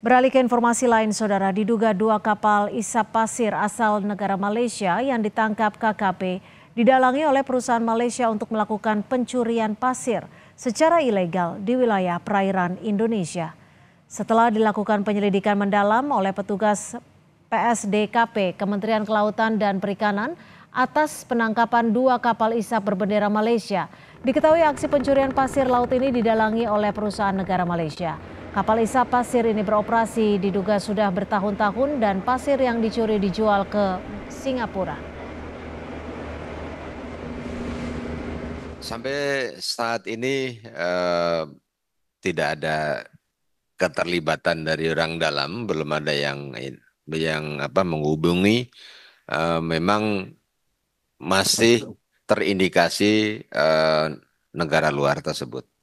Beralih ke informasi lain, saudara, diduga dua kapal isap pasir asal negara Malaysia yang ditangkap KKP didalangi oleh perusahaan Malaysia untuk melakukan pencurian pasir secara ilegal di wilayah perairan Indonesia. Setelah dilakukan penyelidikan mendalam oleh petugas PSDKP Kementerian Kelautan dan Perikanan atas penangkapan dua kapal isap berbendera Malaysia, diketahui aksi pencurian pasir laut ini didalangi oleh perusahaan negara Malaysia. Kapal isap pasir ini beroperasi diduga sudah bertahun-tahun dan pasir yang dicuri dijual ke Singapura. Sampai saat ini eh, tidak ada keterlibatan dari orang dalam, belum ada yang yang apa menghubungi. Eh, memang masih terindikasi eh, negara luar tersebut.